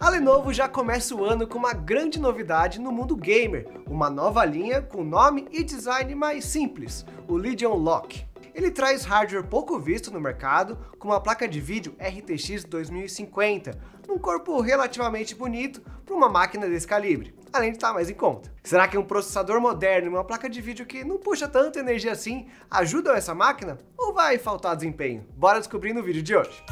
A Lenovo já começa o ano com uma grande novidade no mundo gamer, uma nova linha com nome e design mais simples, o Legion Lock. Ele traz hardware pouco visto no mercado, com uma placa de vídeo RTX 2050, num corpo relativamente bonito para uma máquina desse calibre, além de estar tá mais em conta. Será que um processador moderno e uma placa de vídeo que não puxa tanta energia assim ajudam essa máquina? Ou vai faltar desempenho? Bora descobrir no vídeo de hoje.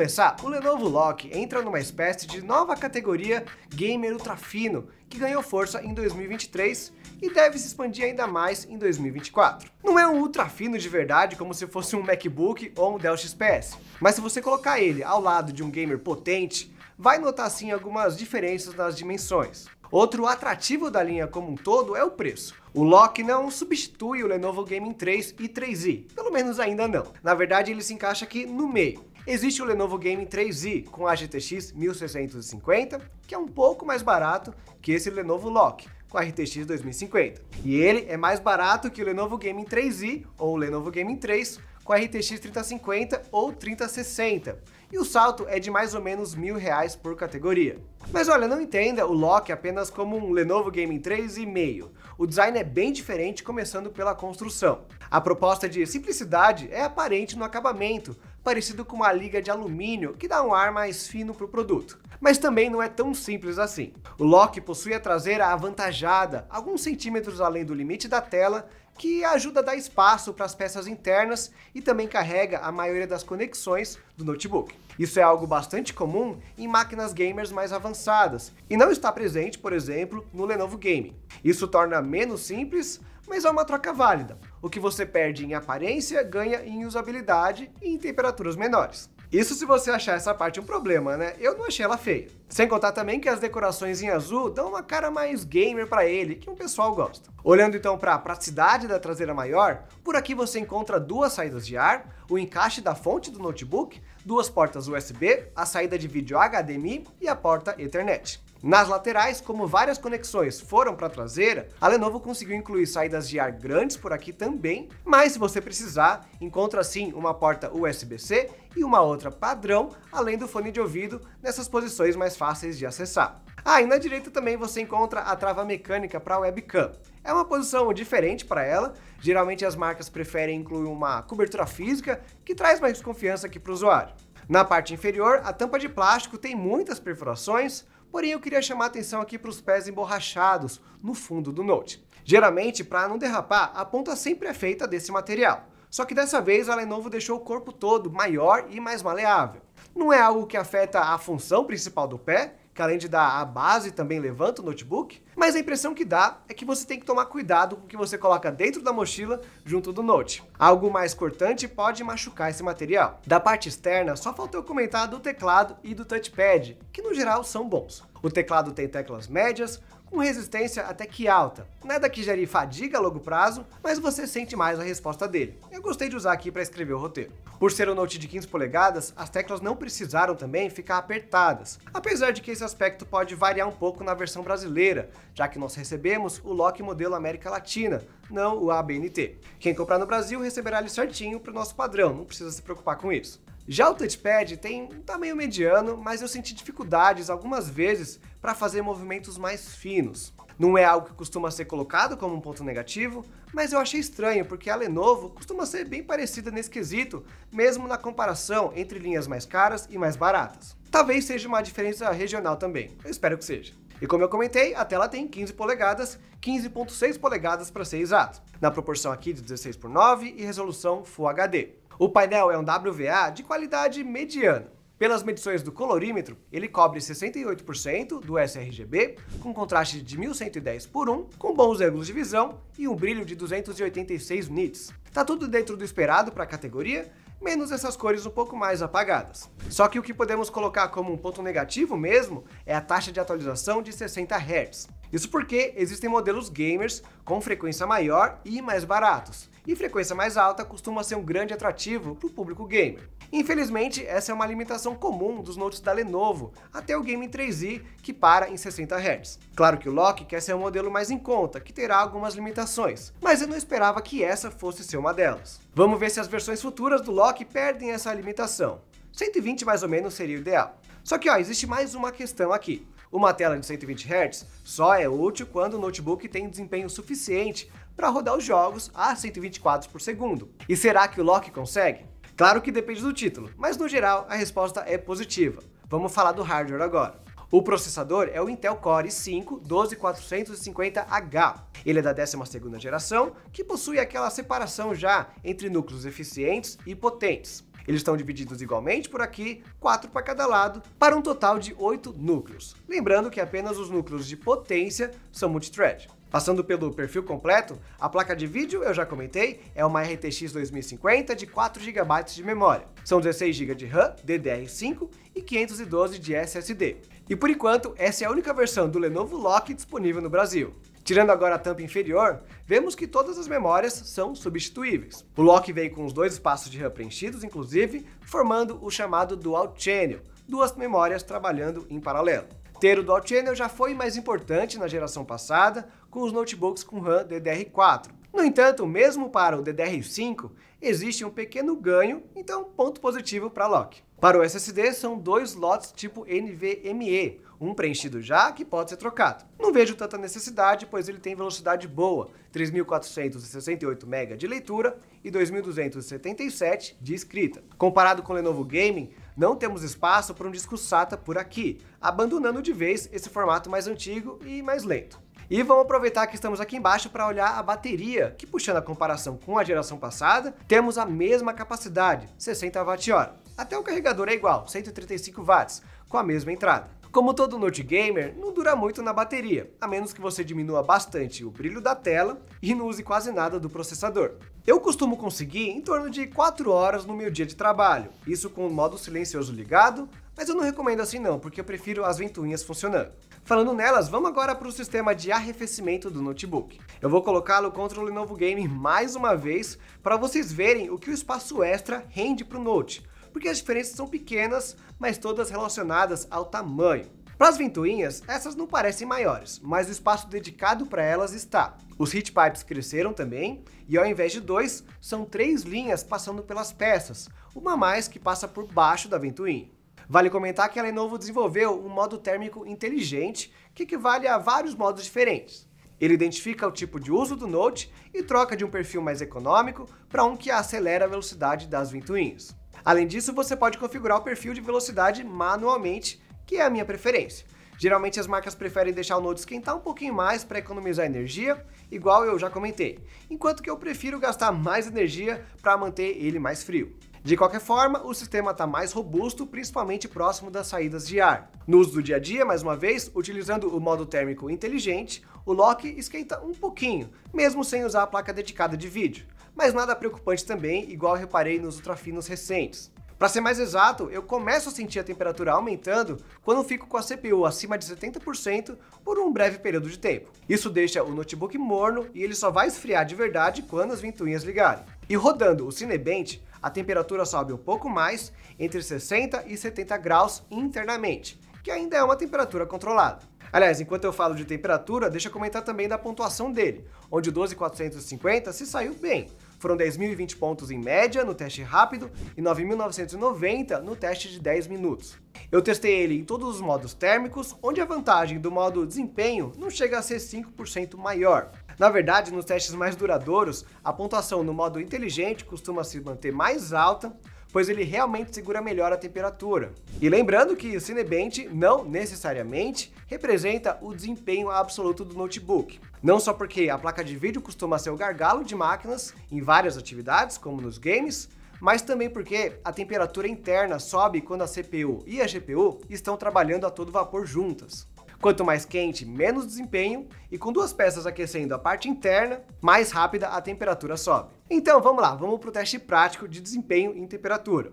começar, o Lenovo Lock entra numa espécie de nova categoria gamer ultra fino, que ganhou força em 2023 e deve se expandir ainda mais em 2024. Não é um ultra fino de verdade como se fosse um MacBook ou um Dell XPS, mas se você colocar ele ao lado de um gamer potente, vai notar sim algumas diferenças nas dimensões. Outro atrativo da linha como um todo é o preço. O Lock não substitui o Lenovo Gaming 3 e 3i, pelo menos ainda não. Na verdade, ele se encaixa aqui no meio. Existe o Lenovo Gaming 3i com a GTX 1650, que é um pouco mais barato que esse Lenovo Lock com a RTX 2050. E ele é mais barato que o Lenovo Gaming 3i ou o Lenovo Gaming 3 com a RTX 3050 ou 3060. E o salto é de mais ou menos mil reais por categoria. Mas olha, não entenda o Lock apenas como um Lenovo Gaming 3,5. O design é bem diferente, começando pela construção. A proposta de simplicidade é aparente no acabamento, parecido com uma liga de alumínio que dá um ar mais fino para o produto. Mas também não é tão simples assim. O Lock possui a traseira avantajada, alguns centímetros além do limite da tela, que ajuda a dar espaço para as peças internas e também carrega a maioria das conexões do notebook. Isso é algo bastante comum em máquinas gamers mais avançadas e não está presente, por exemplo, no Lenovo Game. Isso torna menos simples, mas é uma troca válida. O que você perde em aparência ganha em usabilidade e em temperaturas menores. Isso se você achar essa parte um problema, né? Eu não achei ela feia. Sem contar também que as decorações em azul dão uma cara mais gamer para ele, que um pessoal gosta. Olhando então para a praticidade da traseira maior, por aqui você encontra duas saídas de ar, o encaixe da fonte do notebook, duas portas USB, a saída de vídeo HDMI e a porta Ethernet. Nas laterais, como várias conexões foram para a traseira, a Lenovo conseguiu incluir saídas de ar grandes por aqui também, mas se você precisar, encontra sim uma porta USB-C e uma outra padrão, além do fone de ouvido, nessas posições mais fáceis de acessar. Ah, e na direita também você encontra a trava mecânica para webcam. É uma posição diferente para ela, geralmente as marcas preferem incluir uma cobertura física, que traz mais confiança aqui para o usuário. Na parte inferior, a tampa de plástico tem muitas perfurações, Porém, eu queria chamar a atenção aqui para os pés emborrachados no fundo do Note. Geralmente, para não derrapar, a ponta sempre é feita desse material. Só que dessa vez a Lenovo deixou o corpo todo maior e mais maleável. Não é algo que afeta a função principal do pé, que além de dar a base, também levanta o notebook, mas a impressão que dá é que você tem que tomar cuidado com o que você coloca dentro da mochila junto do note. Algo mais cortante pode machucar esse material. Da parte externa, só faltou comentar do teclado e do touchpad, que no geral são bons. O teclado tem teclas médias, com resistência até que alta. Nada que gere fadiga a longo prazo, mas você sente mais a resposta dele. Eu gostei de usar aqui para escrever o roteiro. Por ser um note de 15 polegadas, as teclas não precisaram também ficar apertadas, apesar de que esse aspecto pode variar um pouco na versão brasileira, já que nós recebemos o lock modelo América Latina, não o ABNT. Quem comprar no Brasil receberá ele certinho para o nosso padrão, não precisa se preocupar com isso. Já o touchpad tem um tá tamanho mediano, mas eu senti dificuldades algumas vezes para fazer movimentos mais finos. Não é algo que costuma ser colocado como um ponto negativo, mas eu achei estranho porque a Lenovo costuma ser bem parecida nesse quesito, mesmo na comparação entre linhas mais caras e mais baratas. Talvez seja uma diferença regional também, eu espero que seja. E como eu comentei, a tela tem 15 polegadas, 15.6 polegadas para ser exato, na proporção aqui de 16 por 9 e resolução Full HD. O painel é um WVA de qualidade mediana. Pelas medições do colorímetro, ele cobre 68% do sRGB, com contraste de 1110 por 1, com bons ângulos de visão e um brilho de 286 nits. Tá tudo dentro do esperado para a categoria, menos essas cores um pouco mais apagadas. Só que o que podemos colocar como um ponto negativo mesmo é a taxa de atualização de 60 Hz. Isso porque existem modelos gamers com frequência maior e mais baratos, e frequência mais alta costuma ser um grande atrativo para o público gamer. Infelizmente, essa é uma limitação comum dos notes da Lenovo, até o game em 3i, que para em 60 Hz. Claro que o Lock quer ser um modelo mais em conta, que terá algumas limitações, mas eu não esperava que essa fosse ser uma delas. Vamos ver se as versões futuras do Lock perdem essa limitação. 120 mais ou menos seria o ideal. Só que ó, existe mais uma questão aqui. Uma tela de 120 Hz só é útil quando o notebook tem desempenho suficiente para rodar os jogos a 120 quadros por segundo. E será que o Loki consegue? Claro que depende do título, mas no geral a resposta é positiva. Vamos falar do hardware agora. O processador é o Intel Core i5 12450H. Ele é da 12ª geração, que possui aquela separação já entre núcleos eficientes e potentes. Eles estão divididos igualmente por aqui, 4 para cada lado, para um total de 8 núcleos. Lembrando que apenas os núcleos de potência são multithread. Passando pelo perfil completo, a placa de vídeo, eu já comentei, é uma RTX 2050 de 4 GB de memória. São 16 GB de RAM, DDR5 e 512 de SSD. E por enquanto, essa é a única versão do Lenovo Lock disponível no Brasil. Tirando agora a tampa inferior, vemos que todas as memórias são substituíveis. O lock vem com os dois espaços de RAM preenchidos, inclusive, formando o chamado Dual Channel, duas memórias trabalhando em paralelo. Ter o Dual Channel já foi mais importante na geração passada, com os notebooks com RAM DDR4. No entanto, mesmo para o DDR5, existe um pequeno ganho, então ponto positivo para a Lock. Para o SSD, são dois slots tipo NVMe, um preenchido já que pode ser trocado. Não vejo tanta necessidade, pois ele tem velocidade boa, 3.468 MB de leitura e 2.277 de escrita. Comparado com o Lenovo Gaming, não temos espaço para um disco SATA por aqui, abandonando de vez esse formato mais antigo e mais lento. E vamos aproveitar que estamos aqui embaixo para olhar a bateria, que puxando a comparação com a geração passada, temos a mesma capacidade, 60 Wh. Até o carregador é igual, 135 watts, com a mesma entrada. Como todo note gamer, não dura muito na bateria, a menos que você diminua bastante o brilho da tela e não use quase nada do processador. Eu costumo conseguir em torno de 4 horas no meu dia de trabalho, isso com o modo silencioso ligado, mas eu não recomendo assim não, porque eu prefiro as ventoinhas funcionando. Falando nelas, vamos agora para o sistema de arrefecimento do notebook. Eu vou colocá-lo contra o Lenovo Game mais uma vez, para vocês verem o que o espaço extra rende para o Note, porque as diferenças são pequenas, mas todas relacionadas ao tamanho. Para as ventoinhas, essas não parecem maiores, mas o espaço dedicado para elas está. Os heat pipes cresceram também, e ao invés de dois, são três linhas passando pelas peças, uma mais que passa por baixo da ventoinha. Vale comentar que a Lenovo desenvolveu um modo térmico inteligente que equivale a vários modos diferentes. Ele identifica o tipo de uso do Note e troca de um perfil mais econômico para um que acelera a velocidade das ventoinhas. Além disso, você pode configurar o perfil de velocidade manualmente, que é a minha preferência. Geralmente as marcas preferem deixar o Note esquentar um pouquinho mais para economizar energia, igual eu já comentei, enquanto que eu prefiro gastar mais energia para manter ele mais frio. De qualquer forma, o sistema está mais robusto, principalmente próximo das saídas de ar. No uso do dia a dia, mais uma vez, utilizando o modo térmico inteligente, o Lock esquenta um pouquinho, mesmo sem usar a placa dedicada de vídeo. Mas nada preocupante também, igual reparei nos ultrafinos recentes. Para ser mais exato, eu começo a sentir a temperatura aumentando quando fico com a CPU acima de 70% por um breve período de tempo. Isso deixa o notebook morno e ele só vai esfriar de verdade quando as ventoinhas ligarem. E rodando o Cinebench, a temperatura sobe um pouco mais, entre 60 e 70 graus internamente, que ainda é uma temperatura controlada. Aliás, enquanto eu falo de temperatura, deixa eu comentar também da pontuação dele, onde o 12450 se saiu bem. Foram 10.020 pontos em média no teste rápido e 9.990 no teste de 10 minutos. Eu testei ele em todos os modos térmicos, onde a vantagem do modo desempenho não chega a ser 5% maior. Na verdade, nos testes mais duradouros, a pontuação no modo inteligente costuma se manter mais alta, pois ele realmente segura melhor a temperatura. E lembrando que o Cinebench não necessariamente representa o desempenho absoluto do notebook. Não só porque a placa de vídeo costuma ser o gargalo de máquinas em várias atividades, como nos games, mas também porque a temperatura interna sobe quando a CPU e a GPU estão trabalhando a todo vapor juntas. Quanto mais quente, menos desempenho, e com duas peças aquecendo a parte interna, mais rápida a temperatura sobe. Então vamos lá, vamos para o teste prático de desempenho em temperatura.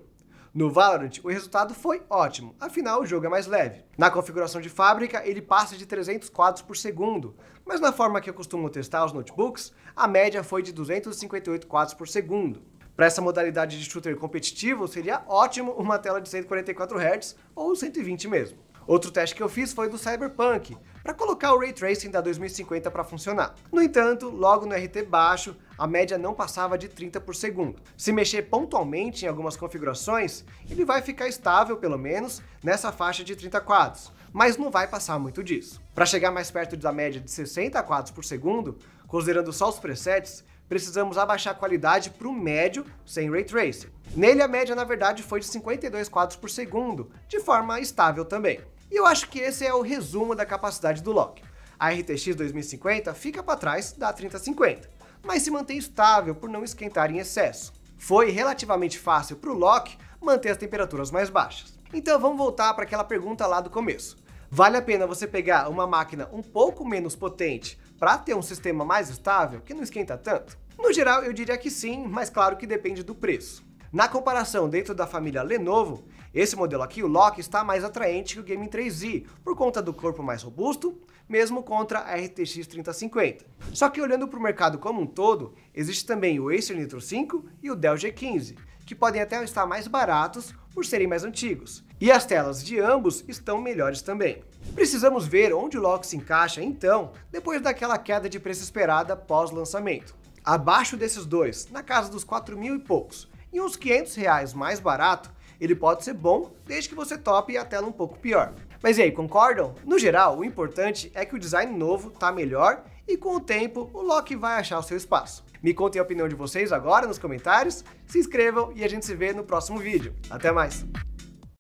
No Valorant, o resultado foi ótimo, afinal o jogo é mais leve. Na configuração de fábrica, ele passa de 300 quadros por segundo, mas na forma que eu costumo testar os notebooks, a média foi de 258 quadros por segundo. Para essa modalidade de shooter competitivo, seria ótimo uma tela de 144 Hz ou 120 mesmo. Outro teste que eu fiz foi do Cyberpunk, para colocar o Ray Tracing da 2050 para funcionar. No entanto, logo no RT baixo, a média não passava de 30 por segundo. Se mexer pontualmente em algumas configurações, ele vai ficar estável, pelo menos, nessa faixa de 30 quadros, mas não vai passar muito disso. Para chegar mais perto da média de 60 quadros por segundo, considerando só os presets, precisamos abaixar a qualidade para o médio sem ray tracing. Nele a média na verdade foi de 52 quadros por segundo, de forma estável também. E eu acho que esse é o resumo da capacidade do Loki. A RTX 2050 fica para trás da 3050, mas se mantém estável por não esquentar em excesso. Foi relativamente fácil para o Loki manter as temperaturas mais baixas. Então vamos voltar para aquela pergunta lá do começo. Vale a pena você pegar uma máquina um pouco menos potente para ter um sistema mais estável que não esquenta tanto? No geral, eu diria que sim, mas claro que depende do preço. Na comparação dentro da família Lenovo, esse modelo aqui, o Lock, está mais atraente que o Game 3i, por conta do corpo mais robusto, mesmo contra a RTX 3050. Só que olhando para o mercado como um todo, existe também o Acer Nitro 5 e o Dell G15, que podem até estar mais baratos por serem mais antigos. E as telas de ambos estão melhores também. Precisamos ver onde o Lock se encaixa então, depois daquela queda de preço esperada pós-lançamento. Abaixo desses dois, na casa dos 4 mil e poucos, e uns 500 reais mais barato, ele pode ser bom, desde que você tope a tela um pouco pior. Mas e aí, concordam? No geral, o importante é que o design novo tá melhor e com o tempo o lock vai achar o seu espaço. Me contem a opinião de vocês agora nos comentários, se inscrevam e a gente se vê no próximo vídeo. Até mais!